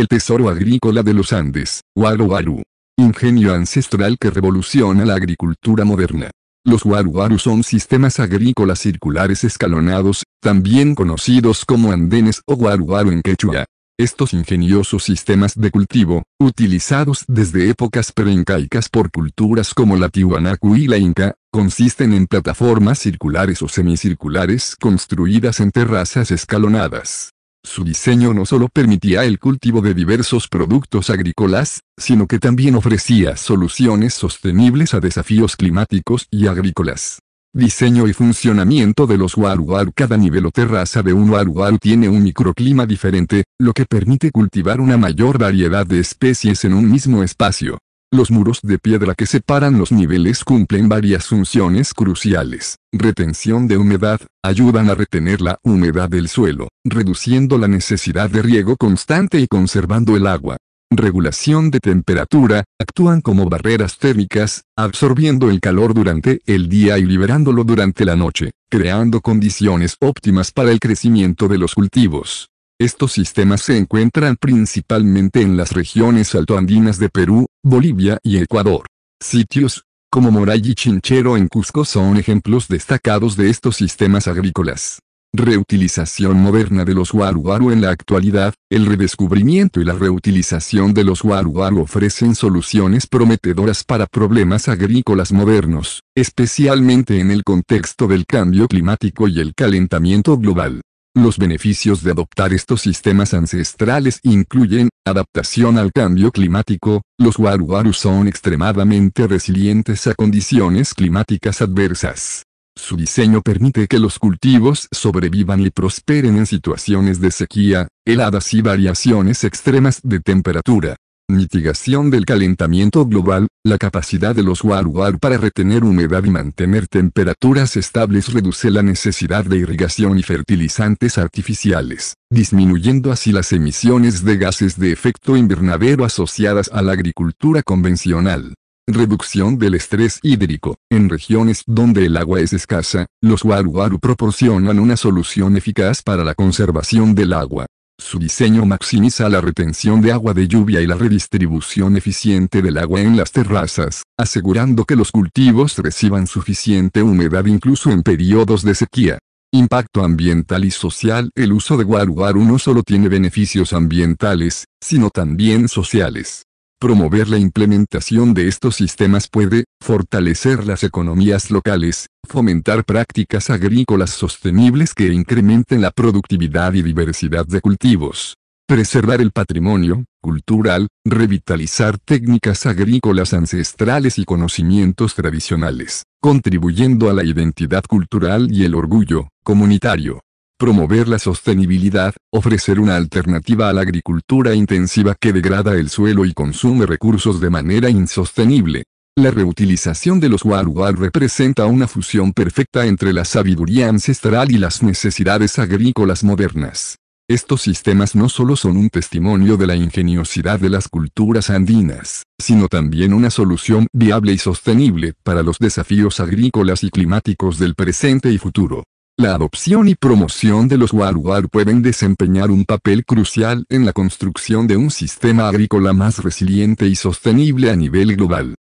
El tesoro agrícola de los Andes, Waruwaru. Ingenio ancestral que revoluciona la agricultura moderna. Los Waruwaru son sistemas agrícolas circulares escalonados, también conocidos como andenes o Waru en quechua. Estos ingeniosos sistemas de cultivo, utilizados desde épocas preincaicas por culturas como la Tiwanaku y la Inca, consisten en plataformas circulares o semicirculares construidas en terrazas escalonadas. Su diseño no solo permitía el cultivo de diversos productos agrícolas, sino que también ofrecía soluciones sostenibles a desafíos climáticos y agrícolas. Diseño y funcionamiento de los warwar: Cada nivel o terraza de un waruaru tiene un microclima diferente, lo que permite cultivar una mayor variedad de especies en un mismo espacio. Los muros de piedra que separan los niveles cumplen varias funciones cruciales. Retención de humedad, ayudan a retener la humedad del suelo, reduciendo la necesidad de riego constante y conservando el agua. Regulación de temperatura, actúan como barreras térmicas, absorbiendo el calor durante el día y liberándolo durante la noche, creando condiciones óptimas para el crecimiento de los cultivos. Estos sistemas se encuentran principalmente en las regiones altoandinas de Perú, Bolivia y Ecuador. Sitios, como Moray y Chinchero en Cusco son ejemplos destacados de estos sistemas agrícolas. Reutilización moderna de los huaruaru en la actualidad, el redescubrimiento y la reutilización de los huaruaru ofrecen soluciones prometedoras para problemas agrícolas modernos, especialmente en el contexto del cambio climático y el calentamiento global. Los beneficios de adoptar estos sistemas ancestrales incluyen, adaptación al cambio climático, los waruwaru son extremadamente resilientes a condiciones climáticas adversas. Su diseño permite que los cultivos sobrevivan y prosperen en situaciones de sequía, heladas y variaciones extremas de temperatura mitigación del calentamiento global, la capacidad de los huaruar para retener humedad y mantener temperaturas estables reduce la necesidad de irrigación y fertilizantes artificiales, disminuyendo así las emisiones de gases de efecto invernadero asociadas a la agricultura convencional. Reducción del estrés hídrico. En regiones donde el agua es escasa, los huaruar proporcionan una solución eficaz para la conservación del agua, su diseño maximiza la retención de agua de lluvia y la redistribución eficiente del agua en las terrazas, asegurando que los cultivos reciban suficiente humedad incluso en periodos de sequía. Impacto ambiental y social El uso de guaruaru no solo tiene beneficios ambientales, sino también sociales. Promover la implementación de estos sistemas puede, fortalecer las economías locales, fomentar prácticas agrícolas sostenibles que incrementen la productividad y diversidad de cultivos, preservar el patrimonio cultural, revitalizar técnicas agrícolas ancestrales y conocimientos tradicionales, contribuyendo a la identidad cultural y el orgullo comunitario promover la sostenibilidad, ofrecer una alternativa a la agricultura intensiva que degrada el suelo y consume recursos de manera insostenible. La reutilización de los warwar representa una fusión perfecta entre la sabiduría ancestral y las necesidades agrícolas modernas. Estos sistemas no solo son un testimonio de la ingeniosidad de las culturas andinas, sino también una solución viable y sostenible para los desafíos agrícolas y climáticos del presente y futuro. La adopción y promoción de los waruar pueden desempeñar un papel crucial en la construcción de un sistema agrícola más resiliente y sostenible a nivel global.